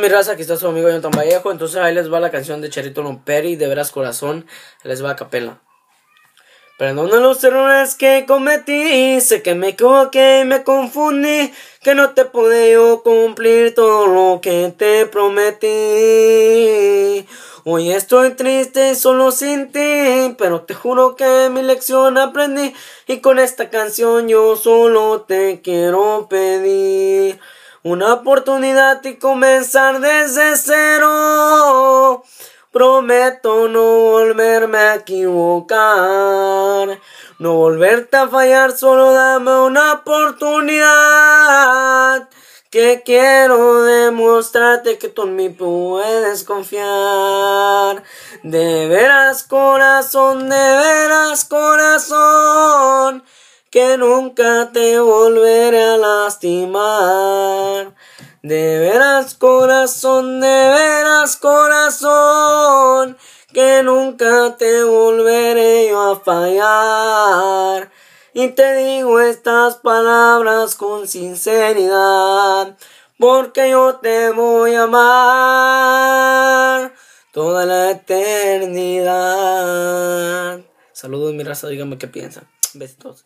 mi raza, aquí está su amigo Jonathan Vallejo. Entonces ahí les va la canción de Charito Lomperi, de veras corazón, les va a capela. Perdona los errores que cometí, sé que me equivoqué y me confundí, que no te pude cumplir todo lo que te prometí. Hoy estoy triste y solo sin ti, pero te juro que mi lección aprendí y con esta canción yo solo te quiero pedir una oportunidad y comenzar desde cero. Prometo no volverme a equivocar, no volverte a fallar, solo dame una oportunidad. Que quiero demostrarte que tú en mí puedes confiar. De veras corazón, de veras corazón, que nunca te volveré a lastimar. De veras corazón, de veras corazón, que nunca te volveré yo a fallar. Y te digo estas palabras con sinceridad, porque yo te voy a amar toda la eternidad. Saludos mi raza, díganme qué piensan. Besitos.